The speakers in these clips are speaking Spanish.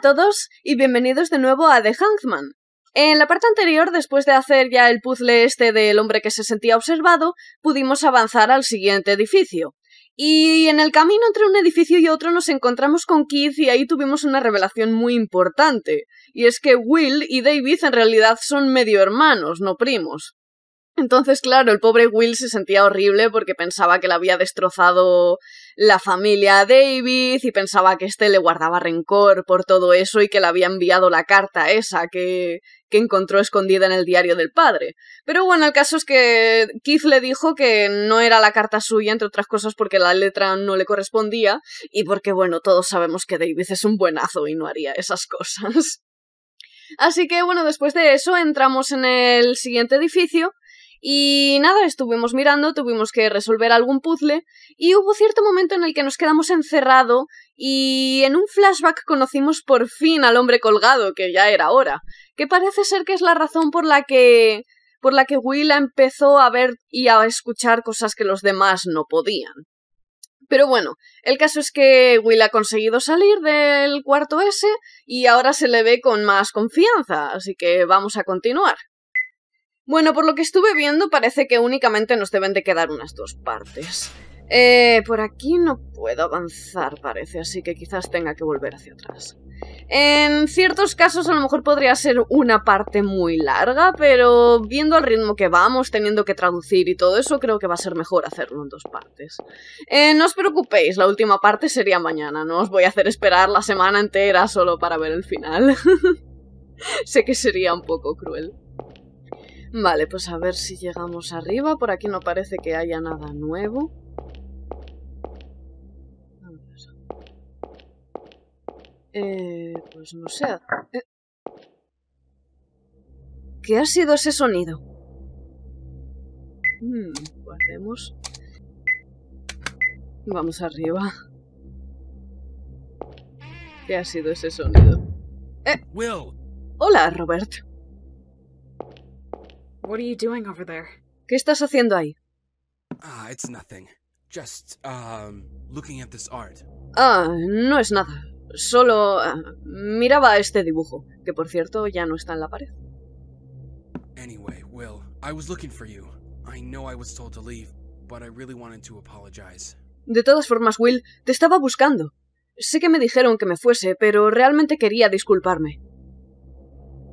todos y bienvenidos de nuevo a The Hangman. En la parte anterior, después de hacer ya el puzzle este del hombre que se sentía observado, pudimos avanzar al siguiente edificio. Y en el camino entre un edificio y otro nos encontramos con Keith y ahí tuvimos una revelación muy importante. Y es que Will y David en realidad son medio hermanos, no primos. Entonces, claro, el pobre Will se sentía horrible porque pensaba que le había destrozado la familia a David y pensaba que éste le guardaba rencor por todo eso y que le había enviado la carta esa que, que encontró escondida en el diario del padre. Pero bueno, el caso es que Keith le dijo que no era la carta suya, entre otras cosas porque la letra no le correspondía y porque, bueno, todos sabemos que David es un buenazo y no haría esas cosas. Así que bueno, después de eso entramos en el siguiente edificio y nada, estuvimos mirando, tuvimos que resolver algún puzzle y hubo cierto momento en el que nos quedamos encerrado y en un flashback conocimos por fin al hombre colgado, que ya era hora, que parece ser que es la razón por la que por la que Willa empezó a ver y a escuchar cosas que los demás no podían. Pero bueno, el caso es que Will ha conseguido salir del cuarto S y ahora se le ve con más confianza, así que vamos a continuar. Bueno, por lo que estuve viendo, parece que únicamente nos deben de quedar unas dos partes. Eh, por aquí no puedo avanzar, parece, así que quizás tenga que volver hacia atrás. En ciertos casos a lo mejor podría ser una parte muy larga, pero viendo el ritmo que vamos, teniendo que traducir y todo eso, creo que va a ser mejor hacerlo en dos partes. Eh, no os preocupéis, la última parte sería mañana, no os voy a hacer esperar la semana entera solo para ver el final. sé que sería un poco cruel. Vale, pues a ver si llegamos arriba. Por aquí no parece que haya nada nuevo. Eh, pues no sé. Eh. ¿Qué ha sido ese sonido? guardemos. Hmm, pues Vamos arriba. ¿Qué ha sido ese sonido? Eh. Hola, Robert. What are you doing over there? ¿Qué estás haciendo ahí? Ah, it's nothing. Just, um, looking at this art. Ah, no es nada. Solo uh, miraba este dibujo, que por cierto ya no está en la pared. Anyway, Will, I was looking for you. I know I was told to leave, but I really wanted to apologize. De todas formas, Will, te estaba buscando. Sé que me dijeron que me fuese, pero realmente quería disculparme.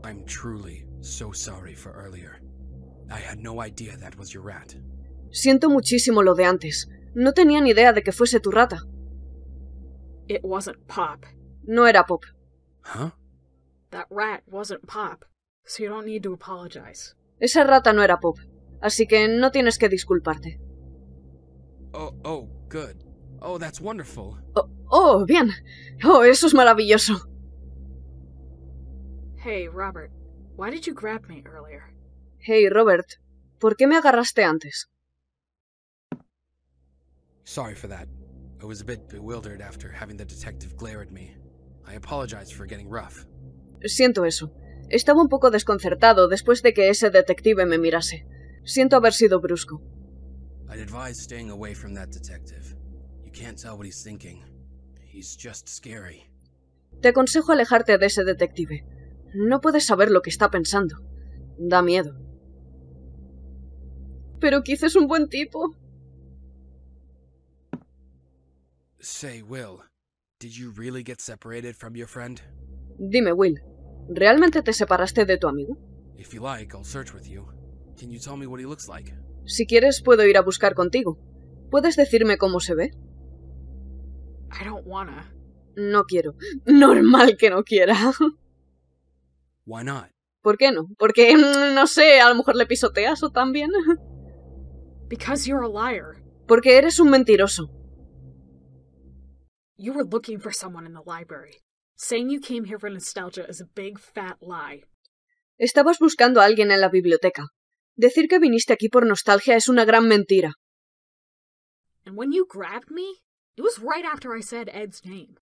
I'm truly so sorry for earlier. I had no idea that was your rat. Siento muchísimo lo de antes. No tenía ni idea de que fuese tu rata. It wasn't Pop. No era Pop. Huh? That rat wasn't Pop, so you don't need to apologize. Esa rata no era Pop, así que no tienes que disculparte. Oh, oh, good. Oh, that's wonderful. Oh, oh bien. Oh, eso es maravilloso. Hey, Robert, why did you grab me earlier? Hey, Robert, ¿por qué me agarraste antes? Sorry for that. I was a bit bewildered after having the detective glare at me. I apologize for getting rough. Siento eso. Estaba un poco desconcertado después de que ese detective me mirase. Siento haber sido brusco. advise staying away from that detective. You can't tell what he's thinking. He's just scary. Te aconsejo alejarte de ese detective. No puedes saber lo que está pensando. Da miedo. Pero quizás es un buen tipo. Say, Will, Dime, Will, ¿realmente te separaste de tu amigo? Si quieres, puedo ir a buscar contigo. ¿Puedes decirme cómo se ve? No quiero. Normal que no quiera. ¿Por qué no? Porque, mm, no sé, a lo mejor le pisoteas o también. Because you're a liar. Porque eres un mentiroso. You were looking for someone in the library. Saying you came here for nostalgia is a big fat lie. Estabas buscando a alguien en la biblioteca. Decir que viniste aquí por nostalgia es una gran mentira. And when you grabbed me, it was right after I said Ed's name.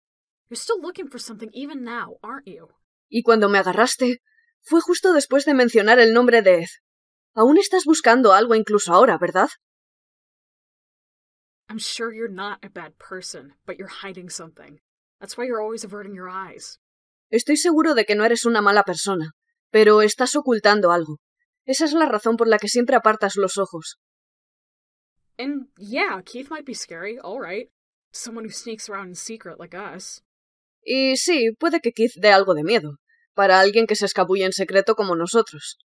You're still looking for something even now, aren't you? Y cuando me agarraste, fue justo después de mencionar el nombre de Ed. Aún estás buscando algo incluso ahora, ¿verdad? Estoy seguro de que no eres una mala persona, pero estás ocultando algo. Esa es la razón por la que siempre apartas los ojos. Y sí, puede que Keith dé algo de miedo, para alguien que se escabulle en secreto como nosotros.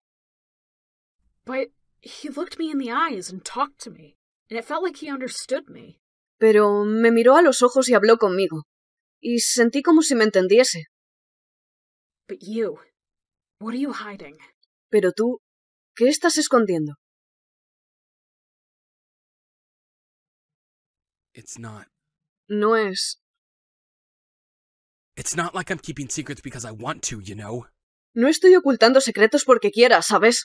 But he looked me in the eyes and talked to me, and it felt like he understood me. Pero me miró a los ojos y habló conmigo, y sentí como si me entendiese. But you, what are you hiding? Pero tú, ¿qué estás escondiendo? It's not. No es. It's not like I'm keeping secrets because I want to, you know. No estoy ocultando secretos porque quiera, ¿sabes?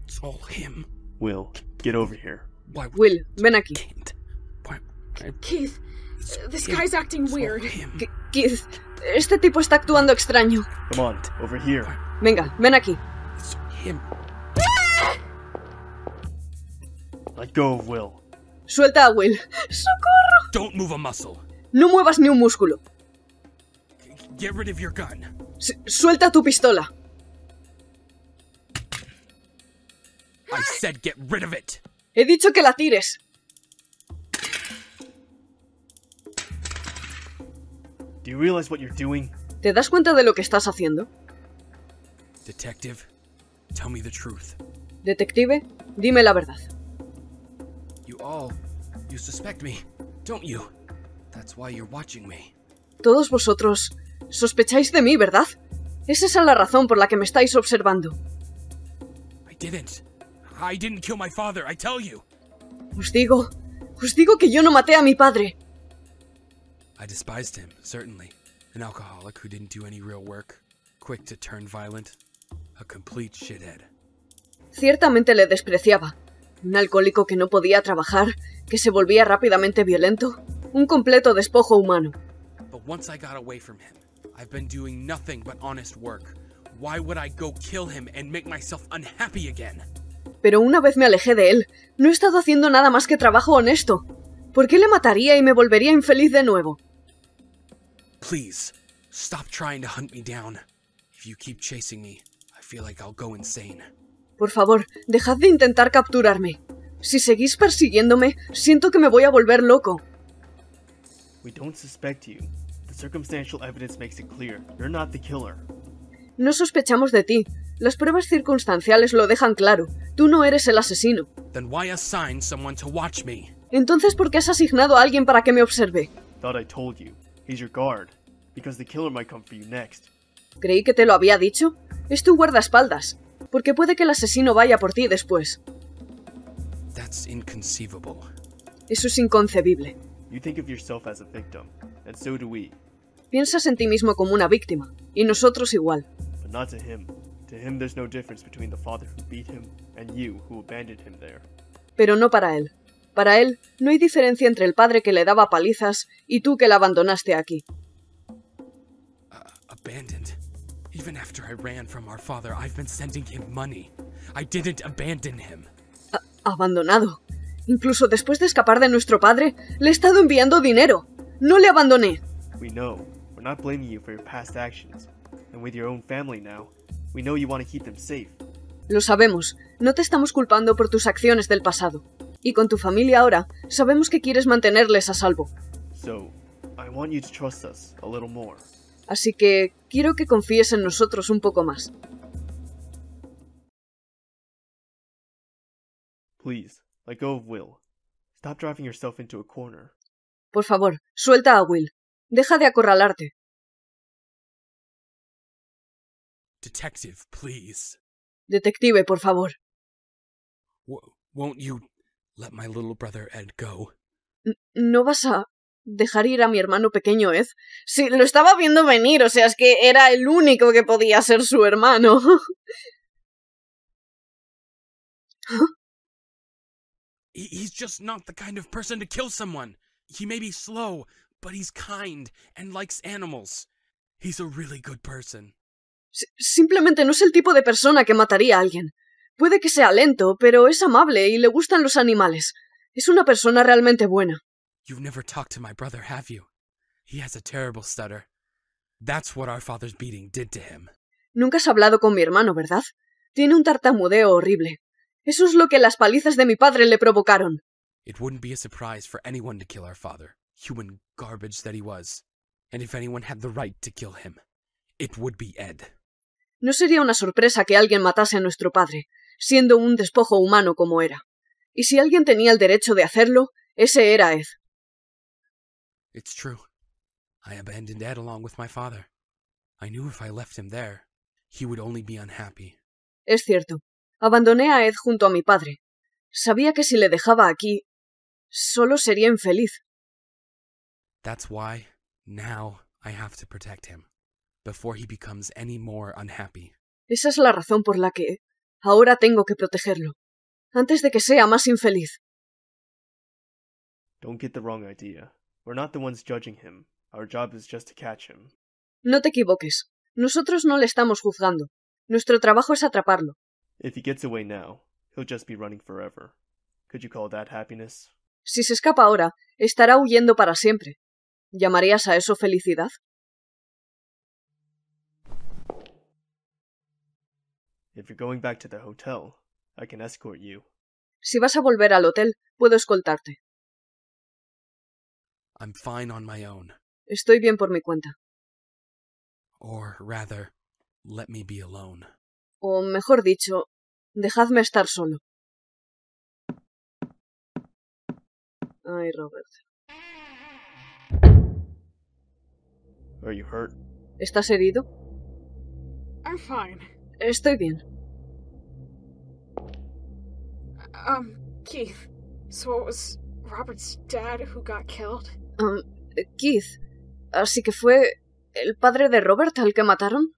It's all him. Will, get over here. Why Will, ven aquí. Can't. Why, Keith, this guy's acting weird. Keith, este tipo está actuando extraño. Come on, over here. Venga, ven aquí. It's him. Let go of Will. Suelta a Will. ¡Socorro! Don't move a muscle. No muevas ni un músculo. Get rid of your gun. suelta tu pistola. He dicho que la tires. ¿Te das cuenta de lo que estás haciendo? Detective, tell me the truth. Detective, dime la verdad. You all, you suspect me, don't you? That's why you're watching me. Todos vosotros sospecháis de mí, ¿verdad? Esa Es la razón por la que me estáis observando. I didn't. I didn't kill my father, I tell you. Os digo, que yo no maté a mi padre. I despised him, certainly. An alcoholic who didn't do any real work, quick to turn violent, a complete shithead. Ciertamente le despreciaba. Un alcohólico que no podía trabajar, que se volvía rápidamente violento, un completo despojo humano. But once I got away from him, I've been doing nothing but honest work. Why would I go kill him and make myself unhappy again? pero una vez me alejé de él, no he estado haciendo nada más que trabajo honesto. ¿Por qué le mataría y me volvería infeliz de nuevo? Por favor, dejad de intentar capturarme. Si seguís persiguiéndome, siento que me voy a volver loco. No sospechamos de ti. Las pruebas circunstanciales lo dejan claro. Tú no eres el asesino. Entonces, ¿por qué has asignado a alguien para que me observe? Creí que te lo había dicho. Es tu guardaespaldas, porque puede que el asesino vaya por ti después. Eso es inconcebible. Piensas en ti mismo como una víctima, y nosotros igual. To him there's no difference between the father who beat him and you who abandoned him there. Pero no para él. Para él no hay diferencia entre el padre que le daba palizas y tú que la abandonaste aquí. Uh, abandoned. Even after I ran from our father, I've been sending him money. I didn't abandon him. A abandonado. Incluso después de escapar de nuestro padre, le he estado enviando dinero. No le abandoné. We know. We're not blaming you for your past actions. And with your own family now, lo sabemos. No te estamos culpando por tus acciones del pasado. Y con tu familia ahora, sabemos que quieres mantenerles a salvo. Así que quiero que confíes en nosotros un poco más. Por favor, suelta a Will. Deja de acorralarte. Detective, please. Detective, por favor. W won't you let my little brother Ed go? no vas a dejar ir a mi hermano pequeño Ed. Sí, lo estaba viendo venir, o sea, es que era el único que podía ser su hermano. he's just not the kind of person to kill someone. He may be slow, but he's kind and likes animals. He's a really good person. simplemente no es el tipo de persona que mataría a alguien. Puede que sea lento, pero es amable y le gustan los animales. Es una persona realmente buena. You've never talked to my brother, have you? He has a terrible stutter. That's what our father's beating did to him. Nunca has hablado con mi hermano, ¿verdad? Tiene un tartamudeo horrible. Eso es lo que las palizas de mi padre le provocaron. It wouldn't be a surprise for anyone to kill our father, human garbage that he was. And if anyone had the right to kill him, it would be Ed. No sería una sorpresa que alguien matase a nuestro padre, siendo un despojo humano como era. Y si alguien tenía el derecho de hacerlo, ese era Ed. Es cierto. Abandoné a Ed junto a mi padre. Sabía que si le dejaba aquí, solo sería infeliz. That's why now I have to protect him before he becomes any more unhappy. Esa es la razón por la que ahora tengo que protegerlo, antes de que sea más infeliz. Don't get the wrong idea. We're not the ones judging him. Our job is just to catch him. No te equivoques. Nosotros no le estamos juzgando. Nuestro trabajo es atraparlo. If he gets away now, he'll just be running forever. Could you call that happiness? Si se escapa ahora, estará huyendo para siempre. ¿Llamarías a eso felicidad? If you're going back to the hotel, I can escort you. Si vas a volver al hotel, puedo escoltarte. I'm fine on my own. Estoy bien por mi cuenta. Or rather, let me be alone. O mejor dicho, dejadme estar solo. Ay, Robert. Are you hurt? ¿Estás herido? I'm fine. Estoy bien. Um, Keith, so it was Robert's dad who got killed? Um, Keith, así que fue el padre de Robert al que mataron?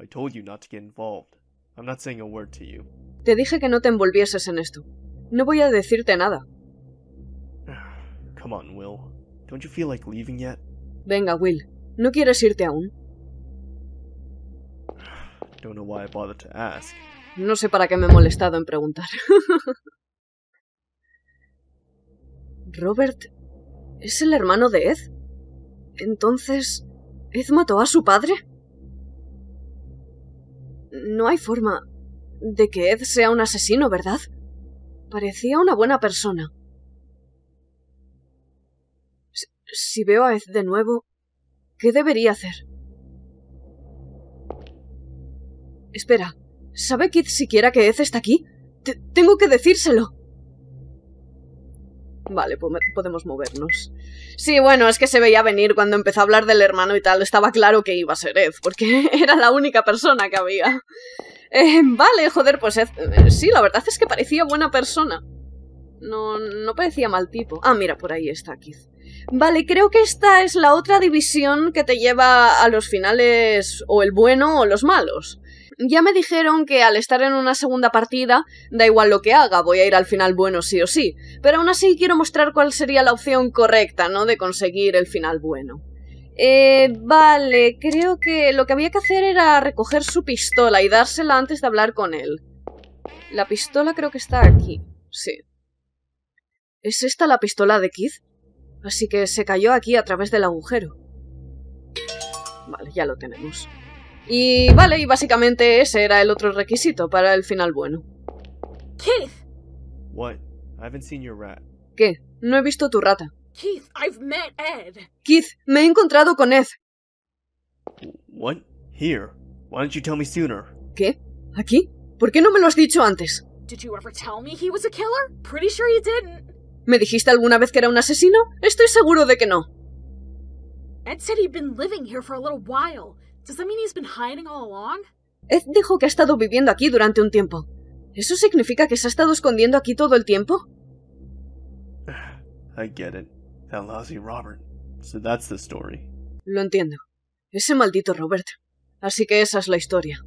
I told you not to get involved. I'm not saying a word to you. Te dije que no te envolvieses en esto. No voy a decirte nada. Come on, Will. Don't you feel like leaving yet? Venga, Will. ¿No quieres irte aún? No sé para qué me he molestado en preguntar. Robert es el hermano de Ed. Entonces, ¿Ed mató a su padre? No hay forma de que Ed sea un asesino, ¿verdad? Parecía una buena persona. Si veo a Ed de nuevo, ¿qué debería hacer? Espera, ¿sabe Kid siquiera que Ed está aquí? tengo que decírselo. Vale, pues podemos movernos. Sí, bueno, es que se veía venir cuando empezó a hablar del hermano y tal. Estaba claro que iba a ser Ed, porque era la única persona que había. Eh, vale, joder, pues Ed... Eh, sí, la verdad es que parecía buena persona. No, no parecía mal tipo. Ah, mira, por ahí está Keith. Vale, creo que esta es la otra división que te lleva a los finales o el bueno o los malos ya me dijeron que al estar en una segunda partida, da igual lo que haga, voy a ir al final bueno sí o sí, pero aún así quiero mostrar cuál sería la opción correcta, ¿no? De conseguir el final bueno. Eh, vale, creo que lo que había que hacer era recoger su pistola y dársela antes de hablar con él. La pistola creo que está aquí. Sí. ¿Es esta la pistola de Keith? Así que se cayó aquí a través del agujero. Vale, ya lo tenemos. Y vale, y básicamente ese era el otro requisito para el final bueno. Keith. What? I haven't seen your rat. ¿Qué? No he visto tu rata. Keith, I've met Ed. Keith, me he encontrado con Ed. What? Here. Why don't you tell me sooner? ¿Qué? ¿Aquí? ¿Por qué no me lo has dicho antes? Did you ever tell me he was a killer? Pretty sure you didn't. ¿Me dijiste alguna vez que era un asesino? Estoy seguro de que no. Ed said he'd been living here for a little while. Ed dijo que ha estado viviendo aquí durante un tiempo. ¿Eso significa que se ha estado escondiendo aquí todo el tiempo? I get it. That lousy Robert. So that's the story. Lo entiendo. Ese maldito Robert. Así que esa es la historia.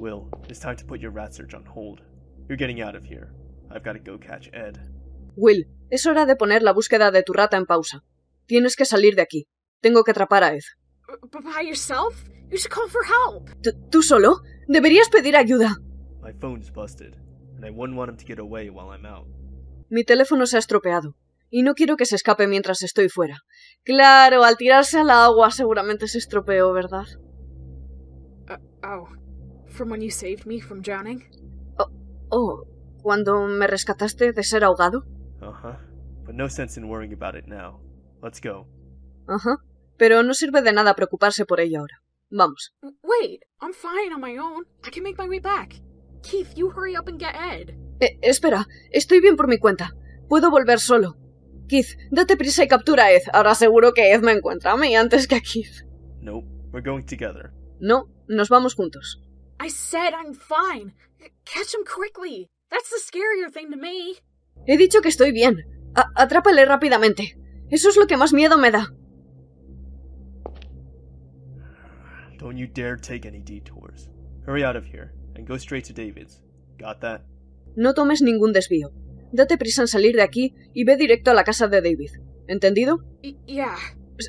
Will, it's time to put your rat search on hold. You're getting out of here. I've got to go catch Ed. Will, es hora de poner la búsqueda de tu rata en pausa. Tienes que salir de aquí. Tengo que atrapar a Ed by yourself? You should call for help. ¿Tú solo? Deberías pedir ayuda. My phone's busted, and I wouldn't want him to get away while I'm out. Mi teléfono se ha estropeado, y no quiero que se escape mientras estoy fuera. Claro, al tirarse al agua seguramente se estropeó, ¿verdad? Uh, oh, from when you saved me from drowning? Oh, oh cuando me rescataste de ser ahogado? Uh-huh. But no sense in worrying about it now. Let's go. Uh-huh. Pero no sirve de nada preocuparse por ella ahora. Vamos. Wait, I'm fine on my own. I can make my way back. Keith, you hurry up and get Ed. Eh, espera, estoy bien por mi cuenta. Puedo volver solo. Keith, date prisa y captura a Ed. Ahora seguro que Ed me encuentra a mí antes que a Keith. No, we're going together. No, nos vamos juntos. I said I'm fine. Catch him quickly. That's the scarier thing to me. He dicho que estoy bien. atrápale rápidamente. Eso es lo que más miedo me da. Don't you dare take any detours. Hurry out of here and go straight to David's. Got that? No tomes ningún desvío. Date prisa en salir de aquí y ve directo a la casa de David. ¿Entendido? Y yeah.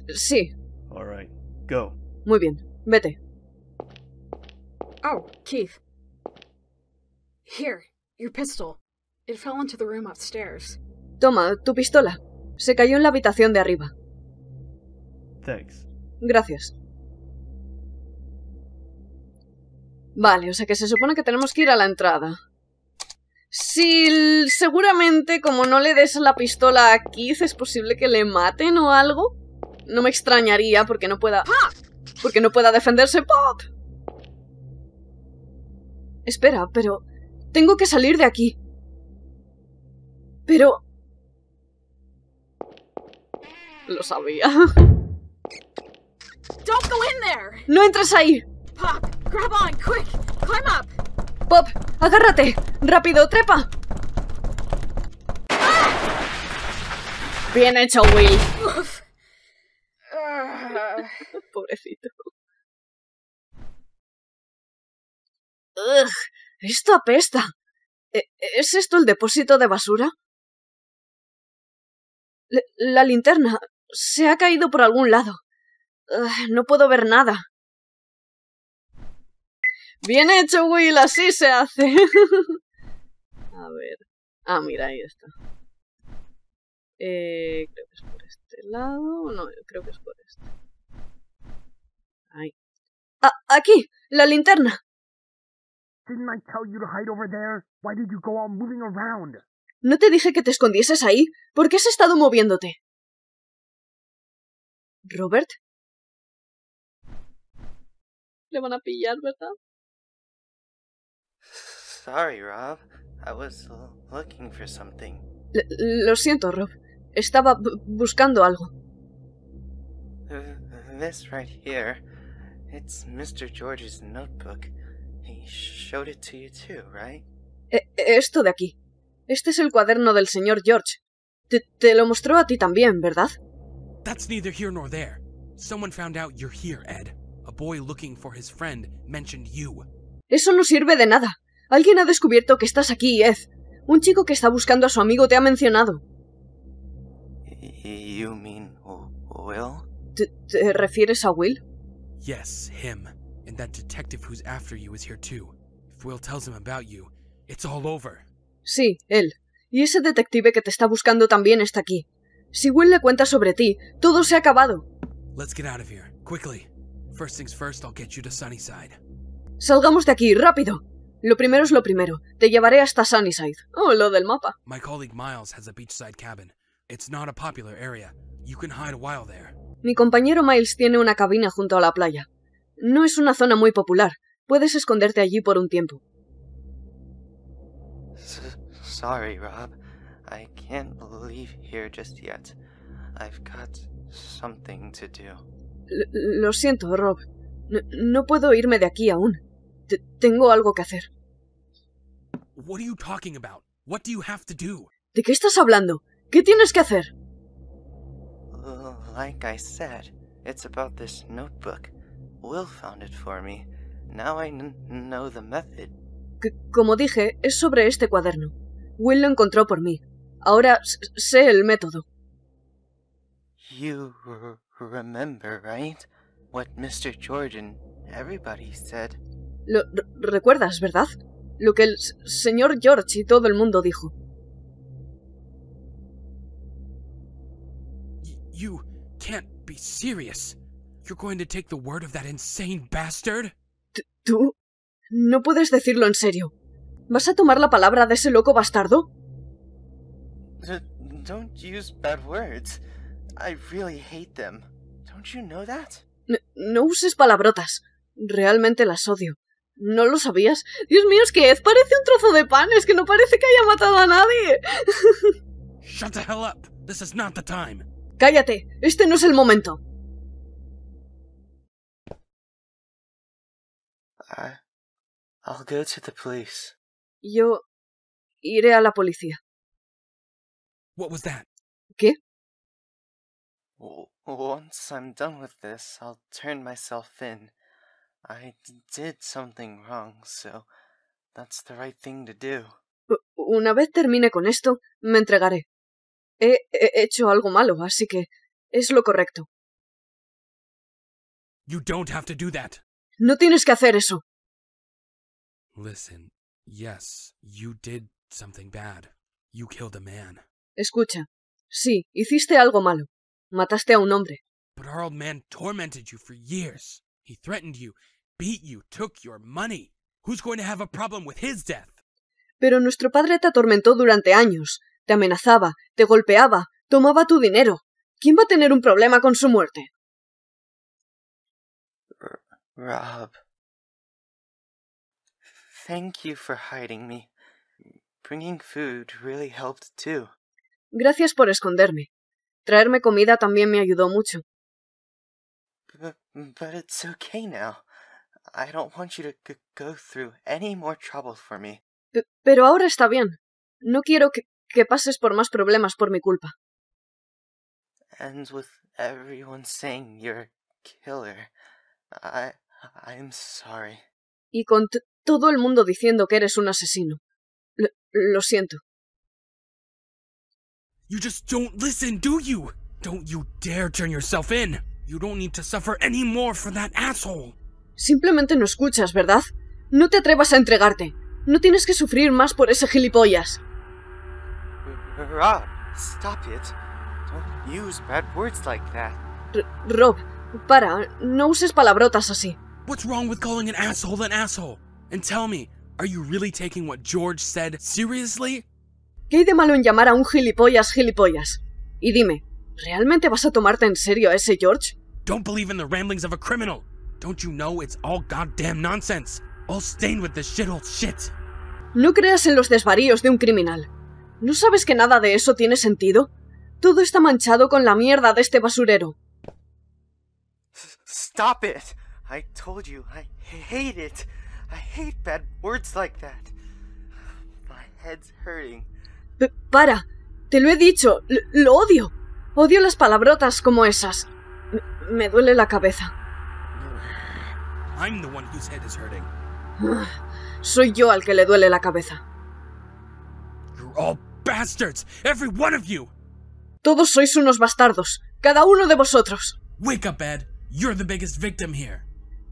Sí. All right. Go. Muy bien. Vete. Oh, Keith. Here, your pistol. It fell into the room upstairs. Toma, tu pistola. Se cayó en la habitación de arriba. Thanks. Gracias. Vale, o sea que se supone que tenemos que ir a la entrada. Si seguramente como no le des la pistola a Keith es posible que le maten o algo. No me extrañaría porque no pueda... Porque no pueda defenderse Pop. Espera, pero... Tengo que salir de aquí. Pero... Lo sabía. No entres ahí. Grab quick! Climb up! agárrate. Rápido, trepa. Bien hecho, Will. Pobrecito. Ugh, esto apesta. E, ¿Es esto el depósito de basura? la linterna se ha caído por algún lado. no puedo ver nada. Bien hecho, Will, así se hace. a ver. Ah, mira, ahí está. Eh, creo que es por este lado. No, creo que es por este. Ahí. Ah, aquí, la linterna. ¿No te dije que te escondieses ahí? ¿Por qué has estado moviéndote? Robert. Le van a pillar, ¿verdad? Sorry, Rob. I was looking for something. L lo siento, Rob. Estaba buscando algo. Uh, this right here. It's Mr. George's notebook. He showed it to you too, right? E esto de aquí. Este es el cuaderno del señor George. Te, te lo mostró a ti también, ¿verdad? That's neither here nor there. Someone found out you're here, Ed. A boy looking for his friend mentioned you. Eso no sirve de nada. Alguien ha descubierto que estás aquí, Ed. Un chico que está buscando a su amigo te ha mencionado. You mean Will? ¿Te, te refieres a Will? Yes, him. And that detective who's after you is here too. If Will tells him about you, it's all over. Sí, él. Y ese detective que te está buscando también está aquí. Si Will le cuenta sobre ti, todo se ha acabado. Let's get out of here, quickly. First things first, I'll get you to Sunnyside. Salgamos de aquí, rápido. Lo primero es lo primero. Te llevaré hasta Sunnyside. Oh, lo del mapa. Miles beachside Mi compañero Miles tiene una cabina junto a la playa. No es una zona muy popular. Puedes esconderte allí por un tiempo. sorry, Rob. I can't leave here just yet. I've got something to do. lo siento, Rob. no puedo irme de aquí aún tengo algo que hacer. What are you talking about? What do you have to do? ¿De qué estás hablando? ¿Qué tienes que hacer? like I said, it's about this notebook. Will found it for me. Now I know the method. como dije, es sobre este cuaderno. Will lo encontró por mí. Ahora sé el método. You remember, right? What Mr. Jordan, everybody said. Lo, recuerdas, ¿verdad? Lo que el señor George y todo el mundo dijo. You can't be serious. You're going to take the word of that insane bastard? ¿Tú? No puedes decirlo en serio. ¿Vas a tomar la palabra de ese loco bastardo? Don't use bad words. I really hate them. Don't you know that? No, no uses palabrotas. Realmente las odio. No lo sabías. Dios mío, es que Ed parece un trozo de pan, es que no parece que haya matado a nadie. Shut the hell up. This is not the time. Cállate, este no es el momento. I... I'll go to the police. Yo iré a la policía. What was that? ¿Qué? Once I'm done with this, I'll turn myself in. I did something wrong, so that's the right thing to do. Una vez termine con esto, me entregaré. He, he hecho algo malo, así que es lo correcto. You don't have to do that. No tienes que hacer eso. Listen, yes, you did something bad. You killed a man. Escucha, sí, hiciste algo malo. Mataste a un hombre. But our old man tormented you for years. He threatened you, beat you, took your money. Who's going to have a problem with his death? Pero nuestro padre te atormentó durante años. Te amenazaba, te golpeaba, tomaba tu dinero. ¿Quién va a tener un problema con su muerte? Rob. Thank you for hiding me. Bringing food really helped too. Gracias por esconderme. Traerme comida también me ayudó mucho. Uh, but it's okay now. I don't want you to go through any more trouble for me. P pero ahora está bien. No quiero que, que pases por más problemas por mi culpa. And with everyone saying you're a killer, I I'm sorry. Y con todo el mundo diciendo que eres un asesino. L lo siento. You just don't listen, do you? Don't you dare turn yourself in. You don't need to suffer any more for that asshole. Simplemente no escuchas, ¿verdad? No te atrevas a entregarte. No tienes que sufrir más por ese gilipollas. Rob, stop it. Don't use bad words like that. Rob, para, no uses palabrotas así. What's wrong with calling an asshole an asshole? And tell me, are you really taking what George said seriously? ¿Qué hay de malo en llamar a un gilipollas gilipollas? Y dime, ¿realmente vas a tomarte en serio a ese George? Don't believe in the ramblings of a criminal. Don't you know it's all goddamn nonsense? All stained with this shit old shit. No creas en los desvaríos de un criminal. ¿No sabes que nada de eso tiene sentido? Todo está manchado con la mierda de este basurero. Stop it. I told you, I hate it. I hate bad words like that. My head's hurting. P para. Te lo he dicho. lo odio. Odio las palabrotas como esas. Me duele la cabeza. Ah, soy yo al que le duele la cabeza. Todos sois unos bastardos, cada uno de vosotros.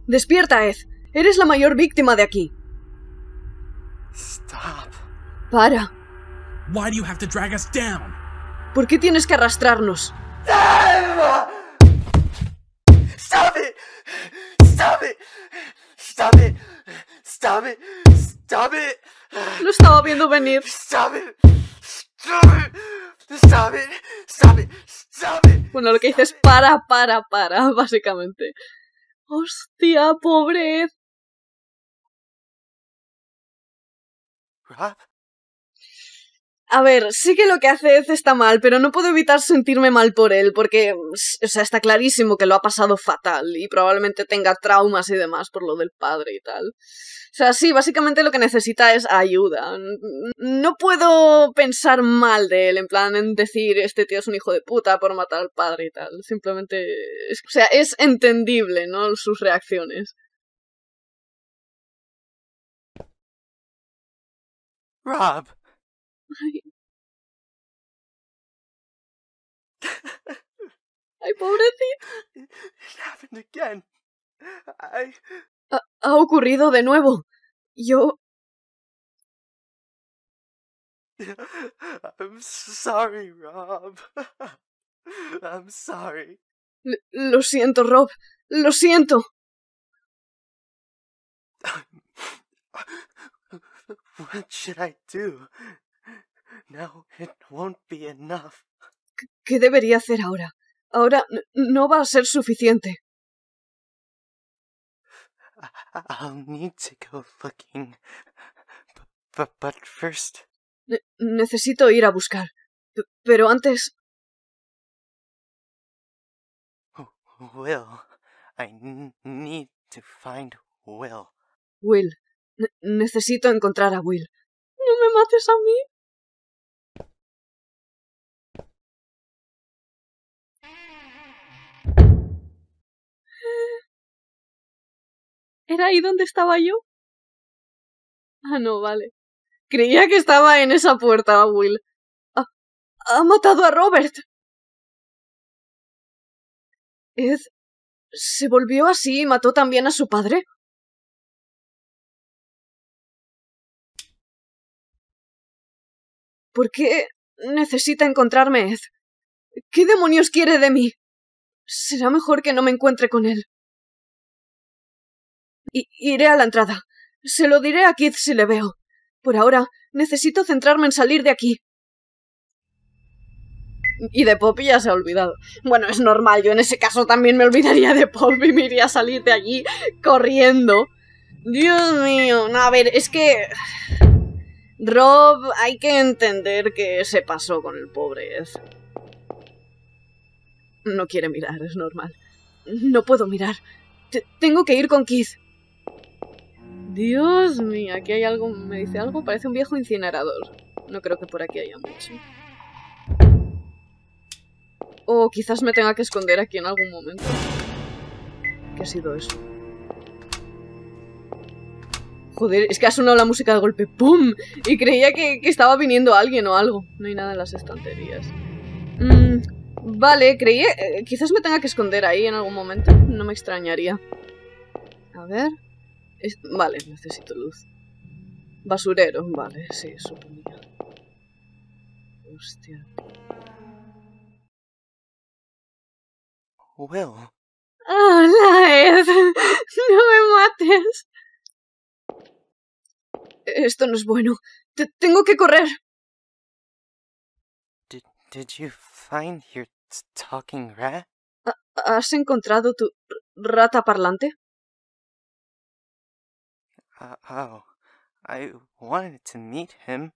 Despierta, Ed. Eres la mayor víctima de aquí. Para. ¿Por qué tienes que arrastrarnos? Stop it! Stop it! Stop it! Stop it! Stop it! Lo estaba viendo venir. Stop it! Stop it! Stop it! Stop it! Stop it! Bueno, lo que dices, para, para, para, básicamente. Hostia, pobre Ed. ¿Rob? A ver, sí que lo que hace Ed está mal, pero no puedo evitar sentirme mal por él, porque, o sea, está clarísimo que lo ha pasado fatal y probablemente tenga traumas y demás por lo del padre y tal. O sea, sí, básicamente lo que necesita es ayuda. No puedo pensar mal de él, en plan, en decir, este tío es un hijo de puta por matar al padre y tal. Simplemente, o sea, es entendible, ¿no? Sus reacciones. Rob. I voted the. It happened again. I. Ha, ha ocurrido de nuevo. Yo. I'm sorry, Rob. I'm sorry. L lo siento, Rob. Lo siento. What should I do? No, it won't be enough. ¿Qué debería hacer ahora? Ahora no va a ser suficiente. I'll need to go looking. But, first... necesito ir a buscar. pero antes... Will. I need to Will. Will. necesito encontrar a Will. No me mates a mí. era ahí donde estaba yo? Ah, no, vale. Creía que estaba en esa puerta, Will. Ha, ha matado a Robert. Ed se volvió así y mató también a su padre. ¿Por qué necesita encontrarme Ed? ¿Qué demonios quiere de mí? Será mejor que no me encuentre con él iré a la entrada. Se lo diré a Keith si le veo. Por ahora, necesito centrarme en salir de aquí. Y de Poppy ya se ha olvidado. Bueno, es normal, yo en ese caso también me olvidaría de Poppy y me iría a salir de allí corriendo. Dios mío, no, a ver, es que... Rob, hay que entender que se pasó con el pobre. No quiere mirar, es normal. No puedo mirar. tengo que ir con Keith. Dios mío, aquí hay algo, me dice algo, parece un viejo incinerador. No creo que por aquí haya mucho. O quizás me tenga que esconder aquí en algún momento. ¿Qué ha sido eso? Joder, es que ha sonado la música de golpe. ¡Pum! Y creía que, estaba viniendo alguien o algo. No hay nada en las estanterías. Mm, vale, creía... Eh, quizás me tenga que esconder ahí en algún momento. No me extrañaría. A ver vale, necesito luz. Basurero, vale, sí, suponía. Hostia. Well. Hola, Ed. No me mates. Esto no es bueno. tengo que correr. Did, you find your talking rat? ¿Has encontrado tu rata parlante? Uh, oh, I wanted to meet him.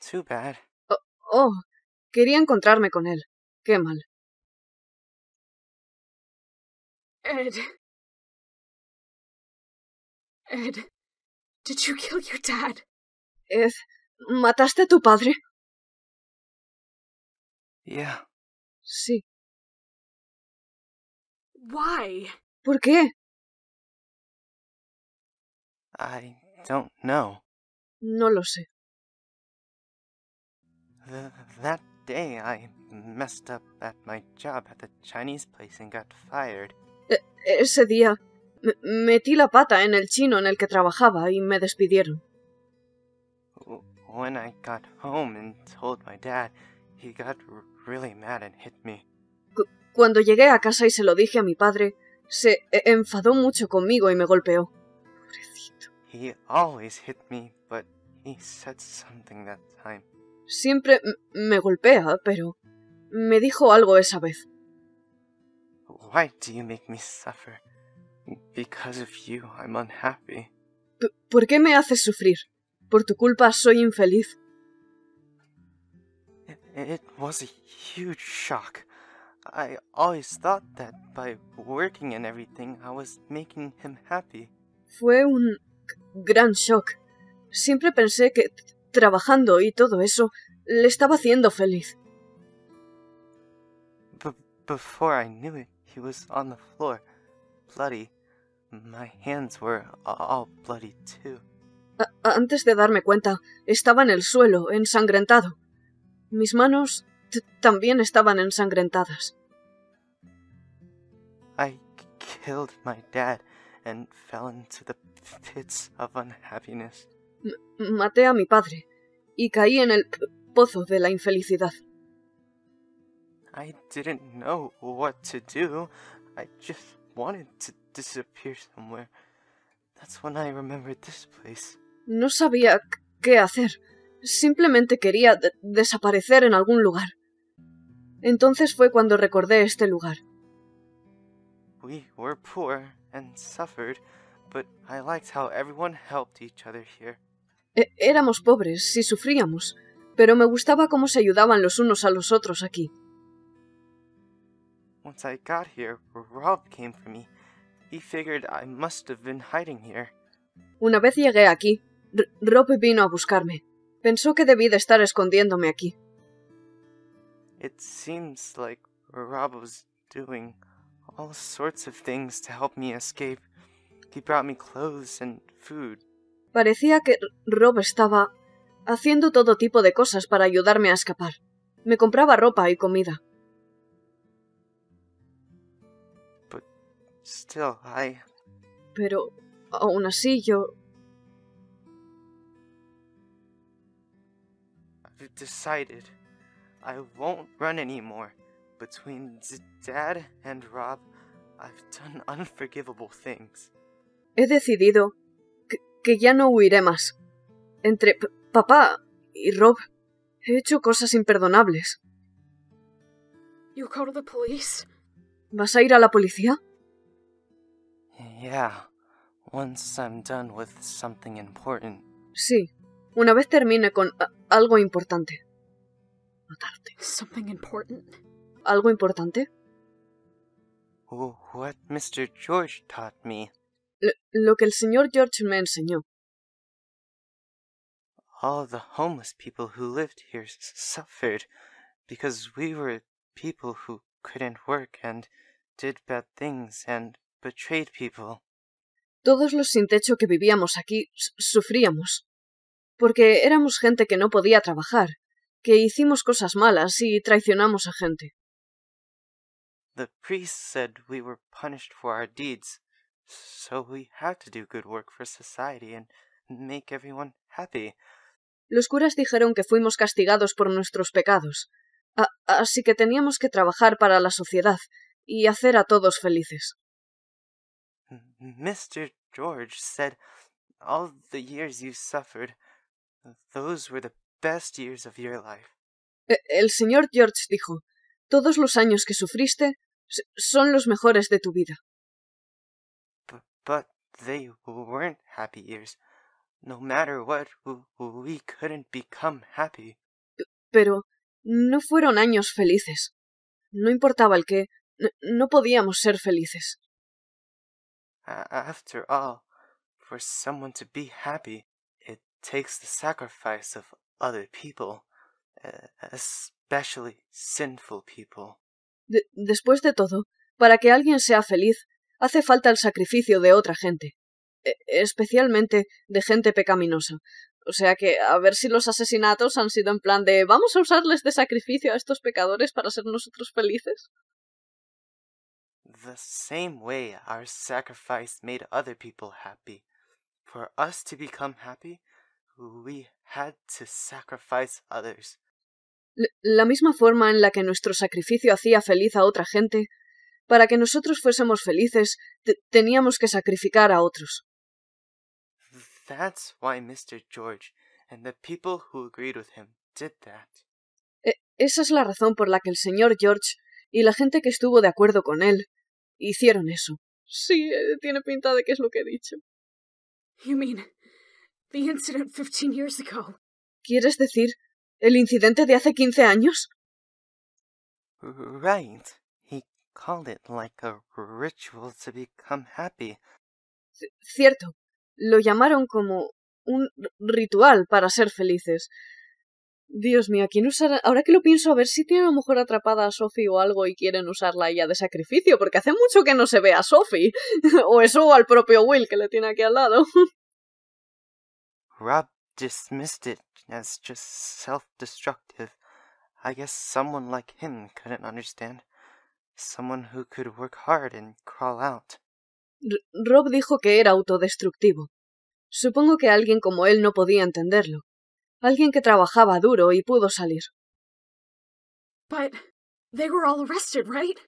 Too bad. Oh, oh, quería encontrarme con él. Qué mal. Ed. Ed, did you kill your dad? Ed, ¿mataste a tu padre? Yeah. Sí. Why? ¿Por qué? I don't know. No lo sé. that day I messed up at my job at the Chinese place and got fired. E ese día metí la pata en el chino en el que trabajaba y me despidieron. When I got home and told my dad, he got really mad and hit me. cuando llegué a casa y se lo dije a mi padre, se e-, enfadó mucho conmigo y me golpeó. He always hit me, but he said something that time. Siempre me golpea, pero me dijo algo esa vez. Why do you make me suffer? Because of you, I'm unhappy. P ¿Por qué me haces sufrir? Por tu culpa soy infeliz. It, it was a huge shock. I always thought that by working and everything I was making him happy. Fue un gran shock. Siempre pensé que trabajando y todo eso le estaba haciendo feliz. before I knew it, he was on the floor, bloody. My hands were all bloody too. antes de darme cuenta, estaba en el suelo, ensangrentado. Mis manos también estaban ensangrentadas. I killed my dad and fell into the fits of unhappiness. M maté a mi padre y caí en el pozo de la infelicidad. I didn't know what to do. I just wanted to disappear somewhere. That's when I remembered this place. No sabía qué hacer. Simplemente quería de desaparecer en algún lugar. Entonces fue cuando recordé este lugar. We were poor and suffered but I liked how everyone helped each other here. É e, éramos pobres y sufríamos, pero me gustaba cómo se ayudaban los unos a los otros aquí. Once I got here, Rob came for me. He figured I must have been hiding here. Una vez llegué aquí, R Rob vino a buscarme. Pensó que debí de estar escondiéndome aquí. It seems like Rob was doing all sorts of things to help me escape. He brought me clothes and food. Parecía que Rob estaba haciendo todo tipo de cosas para ayudarme a escapar. Me compraba ropa y comida. But still, I... Pero aún así yo... I've decided I won't run anymore. Between Dad and Rob, I've done unforgivable things. He decidido que, ya no huiré más. Entre papá y Rob he hecho cosas imperdonables. ¿Vas a ir a la policía? Sí, una vez termine con algo importante. ¿Algo importante? What Mr. George taught me lo que el señor George me enseñó. All the homeless people who lived here suffered because we were people who couldn't work and did bad things and betrayed people. Todos los sin techo que vivíamos aquí sufríamos porque éramos gente que no podía trabajar, que hicimos cosas malas y traicionamos a gente. The priest said we were punished for our deeds. So we have to do good work for society and make everyone happy. Los curas dijeron que fuimos castigados por nuestros pecados, así que teníamos que trabajar para la sociedad y hacer a todos felices. Mr. George said all the years you suffered, those were the best years of your life. E, el señor George dijo, todos los años que sufriste son los mejores de tu vida. But they weren't happy years. No matter what, we couldn't become happy. Pero no fueron años felices. No importaba el qué, no podíamos ser felices. After all, for someone to be happy, it takes the sacrifice of other people, especially sinful people. De después de todo, para que alguien sea feliz, hace falta el sacrificio de otra gente, e, especialmente de gente pecaminosa. O sea que a ver si los asesinatos han sido en plan de vamos a usarles de sacrificio a estos pecadores para ser nosotros felices. For us to become happy, we had to sacrifice others. La misma forma en la que nuestro sacrificio hacía feliz a otra gente, para que nosotros fuésemos felices, teníamos que sacrificar a otros. esa es la razón por la que el señor George y la gente que estuvo de acuerdo con él hicieron eso. Sí, eh, tiene pinta de que es lo que he dicho. ¿Quieres decir el incidente de hace 15 años? it like a ritual to become happy. cierto, lo llamaron como un ritual para ser felices. Dios mío, quién usará? Ahora que lo pienso, a ver si tiene a lo mejor atrapada a Sophie o algo y quieren usarla ella de sacrificio, porque hace mucho que no se ve a Sophie. o eso o al propio Will que le tiene aquí al lado. Rob dismissed it as just self-destructive. I guess someone like him couldn't understand. Someone who could work hard and crawl out. R Rob dijo que era autodestructivo. Supongo que alguien como él no podía entenderlo. Alguien que trabajaba duro y pudo salir. But they were all arrested, right?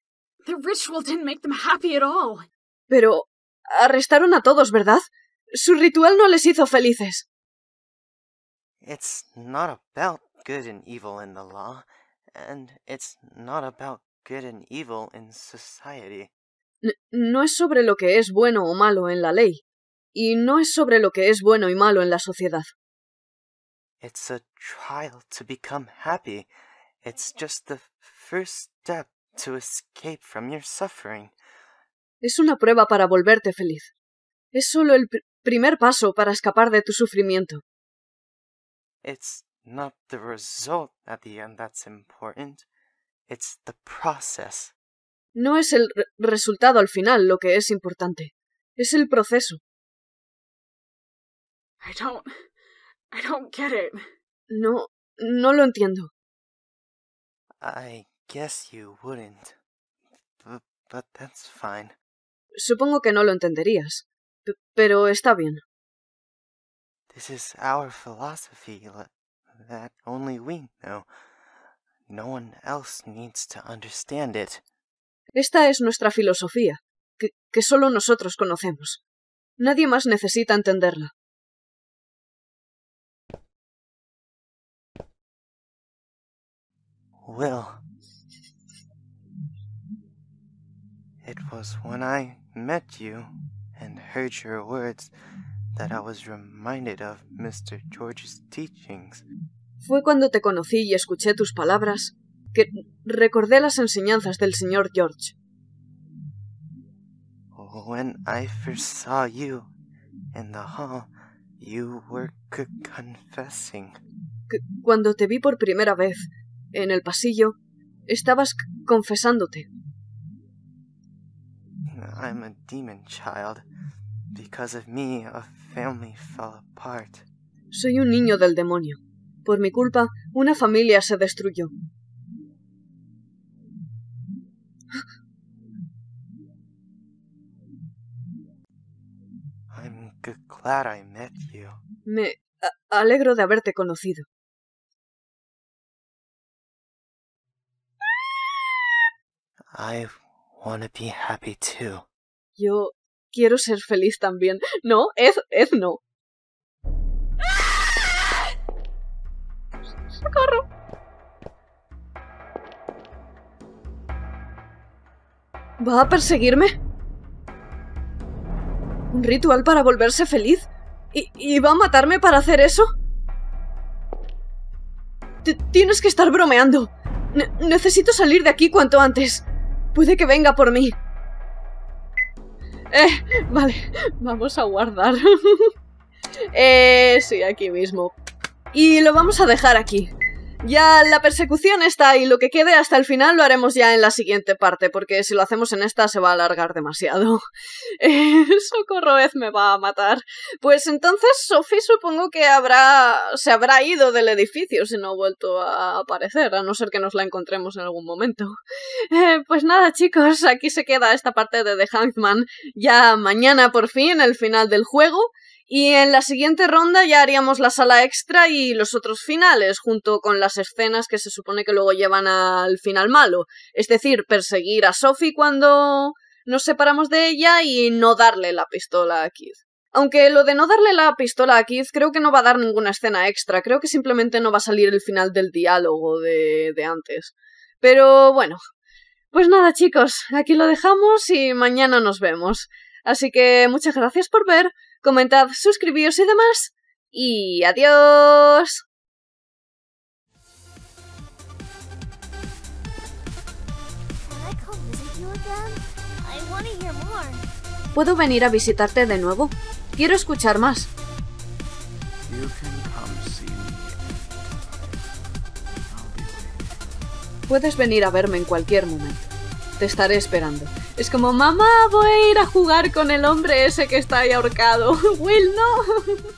The ritual didn't make them happy at all. Pero arrestaron a todos, ¿verdad? Su ritual no les hizo felices. It's not about good and evil in the law, and it's not about evil in society. No es sobre lo que es bueno o malo en la ley, y no es sobre lo que es bueno y malo en la sociedad. It's a trial to become happy. It's just the first step to escape from your suffering. Es una prueba para volverte feliz. Es solo el primer paso para escapar de tu sufrimiento. It's not the result at the end that's important. It's the process. No es el re resultado al final lo que es importante. Es el proceso. I don't. I don't get it. No. No lo entiendo. I guess you wouldn't. B but that's fine. Supongo que no lo entenderías. P pero está bien. This is our philosophy that only we know. No one else needs to understand it. Esta es nuestra filosofía, que, que solo nosotros conocemos. Nadie más necesita entenderla. Will. It was when I met you and heard your words that I was reminded of Mr. George's teachings. Fue cuando te conocí y escuché tus palabras que recordé las enseñanzas del señor George. Cuando te vi por primera vez en el pasillo, estabas confesándote. Soy un niño del demonio. Por mi culpa, una familia se destruyó. Me alegro de haberte conocido. Yo quiero ser feliz también. No, Ed, Ed no. ¡Socorro! ¿Va a perseguirme? ¿Un ritual para volverse feliz? ¿Y, va a matarme para hacer eso? tienes que estar bromeando. necesito salir de aquí cuanto antes. Puede que venga por mí. Eh, vale, vamos a guardar. eh, sí, aquí mismo. Y lo vamos a dejar aquí. Ya la persecución está y lo que quede hasta el final lo haremos ya en la siguiente parte, porque si lo hacemos en esta se va a alargar demasiado. Eh, Socorro me va a matar. Pues entonces Sophie supongo que habrá. se habrá ido del edificio si no ha vuelto a aparecer, a no ser que nos la encontremos en algún momento. Eh, pues nada, chicos, aquí se queda esta parte de The Hangman. Ya mañana por fin, el final del juego. Y en la siguiente ronda ya haríamos la sala extra y los otros finales, junto con las escenas que se supone que luego llevan al final malo. Es decir, perseguir a Sophie cuando nos separamos de ella y no darle la pistola a Keith. Aunque lo de no darle la pistola a Keith creo que no va a dar ninguna escena extra, creo que simplemente no va a salir el final del diálogo de, de antes. Pero bueno. Pues nada chicos, aquí lo dejamos y mañana nos vemos. Así que muchas gracias por ver comentad, suscribíos y demás. Y adiós. Puedo venir a visitarte de nuevo. Quiero escuchar más. Puedes venir a verme en cualquier momento te estaré esperando. Es como, mamá, voy a ir a jugar con el hombre ese que está ahí ahorcado. Will, no.